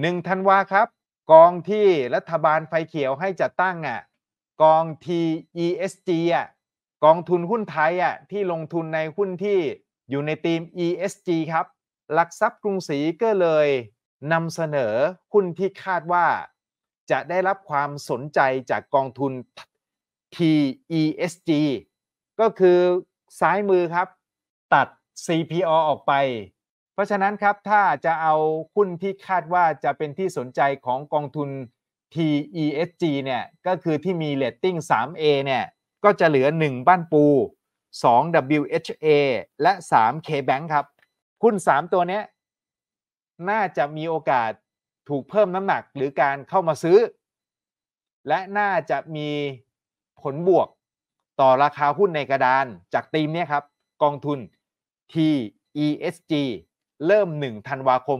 หนึ่งธันวาครับกองที่รัฐบาลไฟเขียวให้จัดตั้งอ่ะกอง TESG อ่ะกองทุนหุ้นไทยอ่ะที่ลงทุนในหุ้นที่อยู่ในทีม ESG ครับ หลักทรัพย์กรุงศรีก็เลยนำเสนอหุ้นที่คาดว่า จะได้รับความสนใจจากกองทุน TESG ก็คือซ้ายมือครับ ตัด CPO ออกไปเพราะฉะนั้นครับ ถ้าจะเอาหุ้นที่คาดว่าจะเป็นที่สนใจของกองทุน TESG เนี่ยก็คือที่มีเลตติ้ง 3A เนี่ยก็จะเหลือ 1 บ้านปู 2 WHA และ 3 KBank ครับ หุ้น 3 ตัวนี้น่าจะมีโอกาสถูกเพิ่มน้ำหนักหรือการเข้ามาซื้อ และน่าจะมีผลบวกต่อราคาหุ้นในกระดานจากธีมนี้ครับ กองทุน TESG เริ่ม1ธันวาคม